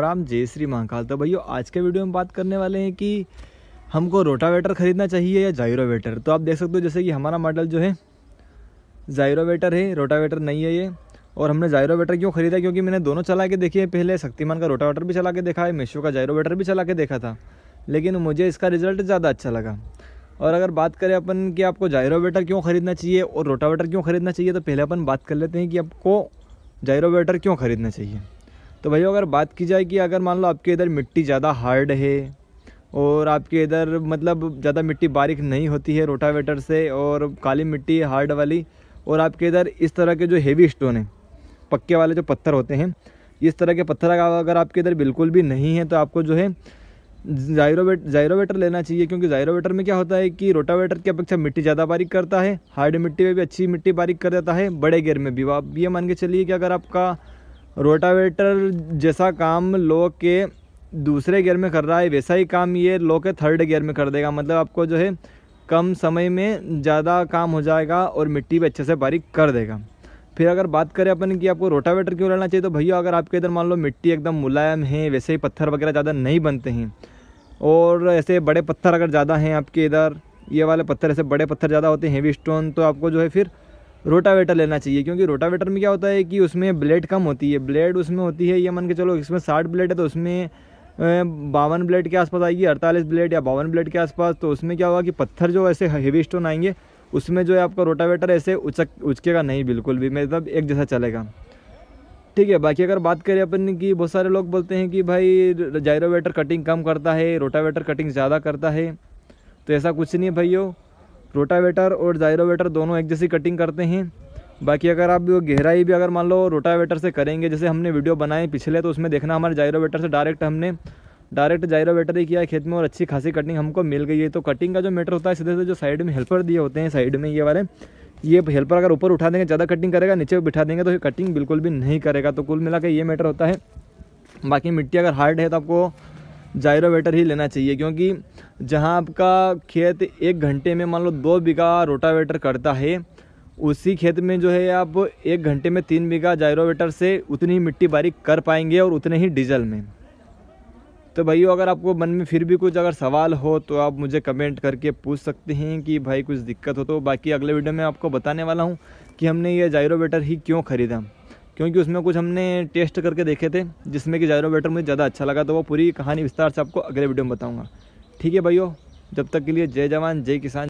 राम जय श्री महाकाल तो भैया आज के वीडियो में बात करने वाले हैं कि हमको रोटावेटर ख़रीदना चाहिए या जायरोवेटर तो आप देख सकते हो जैसे कि हमारा मॉडल जो है जायरोवेटर है रोटावेटर नहीं है ये और हमने जायरोवेटर क्यों ख़रीदा क्योंकि मैंने दोनों चला के देखी है पहले शक्तिमान का रोटावेटर भी चला के देखा है मीशो का जायरोवेटर भी चला के देखा था लेकिन मुझे इसका रिज़ल्ट ज़्यादा अच्छा लगा और अगर बात करें अपन कि आपको जायरोवेटर क्यों ख़रीदना चाहिए और रोटावेटर क्यों ख़रीदना चाहिए तो पहले अपन बात कर लेते हैं कि आपको जायरोवेटर क्यों ख़रीदना चाहिए तो भैया अगर बात की जाए कि अगर मान लो आपके इधर मिट्टी ज़्यादा हार्ड है और आपके इधर मतलब ज़्यादा मिट्टी बारीक नहीं होती है रोटावेटर से और काली मिट्टी हार्ड वाली और आपके इधर इस तरह के जो हेवी स्टोन हैं पक्के वाले जो पत्थर होते हैं इस तरह के पत्थर अगर आपके इधर बिल्कुल भी नहीं है तो आपको जो है जायरोवेट जायरोवेटर लेना चाहिए क्योंकि जायरोवेटर में क्या होता है कि रोटावेटर की अपेक्षा मिट्टी ज़्यादा बारीक करता है हार्ड मिट्टी में भी अच्छी मिट्टी बारीक कर देता है बड़े गेयर में भी आप ये मान के चलिए कि अगर आपका रोटावेटर जैसा काम लो के दूसरे गियर में कर रहा है वैसा ही काम ये लो के थर्ड गियर में कर देगा मतलब आपको जो है कम समय में ज़्यादा काम हो जाएगा और मिट्टी भी अच्छे से बारीक कर देगा फिर अगर बात करें अपन कि आपको रोटावेटर क्यों लेना चाहिए तो भैया अगर आपके इधर मान लो मिट्टी एकदम मुलायम है वैसे ही पत्थर वगैरह ज़्यादा नहीं बनते हैं और ऐसे बड़े पत्थर अगर ज़्यादा हैं आपके इधर ये वाले पत्थर ऐसे बड़े पत्थर ज़्यादा होते हैं हेवी स्टोन तो आपको जो है फिर रोटावेटर लेना चाहिए क्योंकि रोटावेटर में क्या होता है कि उसमें ब्लेड कम होती है ब्लेड उसमें होती है ये मान के चलो इसमें साठ ब्लेड है तो उसमें बावन ब्लेड के आसपास आएगी अड़तालीस ब्लेड या बावन ब्लेड के आसपास तो उसमें क्या होगा कि पत्थर जो ऐसे हेवी स्टोन आएंगे उसमें जो है आपका रोटावेटर ऐसे उचक उचकेगा नहीं बिल्कुल भी मतलब एक जैसा चलेगा ठीक है बाकी अगर बात करें अपन की बहुत सारे लोग बोलते हैं कि भाई जायरोवेटर कटिंग कम करता है रोटावेटर कटिंग ज़्यादा करता है तो ऐसा कुछ नहीं है भाइयों रोटावेटर और जायरोवेटर दोनों एक जैसी कटिंग करते हैं बाकी अगर आप गहराई भी अगर मान लो रोटावेटर से करेंगे जैसे हमने वीडियो बनाए पिछले तो उसमें देखना हमारे जायरोवेटर से डायरेक्ट हमने डायरेक्ट जायरोवेटर ही किया है खेत में और अच्छी खासी कटिंग हमको मिल गई है तो कटिंग का जो मैटर होता है सीधे से जो साइड में हेल्पर दिए होते हैं साइड में ये वाले ये हेल्पर अगर ऊपर उठा देंगे ज़्यादा कटिंग करेगा नीचे बिठा देंगे तो कटिंग बिल्कुल भी नहीं करेगा तो कुल मिला ये मैटर होता है बाकी मिट्टी अगर हार्ड है तो आपको जायरोवेटर ही लेना चाहिए क्योंकि जहाँ आपका खेत एक घंटे में मान लो दो बीघा रोटावेटर करता है उसी खेत में जो है आप एक घंटे में तीन बीघा जायरोवेटर से उतनी ही मिट्टी बारीक कर पाएंगे और उतने ही डीजल में तो भाइयों अगर आपको मन में फिर भी कुछ अगर सवाल हो तो आप मुझे कमेंट करके पूछ सकते हैं कि भाई कुछ दिक्कत हो तो बाकी अगले वीडियो में आपको बताने वाला हूँ कि हमने ये जायरोवेटर ही क्यों ख़रीदा क्योंकि उसमें कुछ हमने टेस्ट करके देखे थे जिसमें कि जायरोवेटर मुझे ज़्यादा अच्छा लगा तो वो पूरी कहानी विस्तार से आपको अगले वीडियो में बताऊँगा ठीक है भाइयों जब तक के लिए जय जवान जय किसान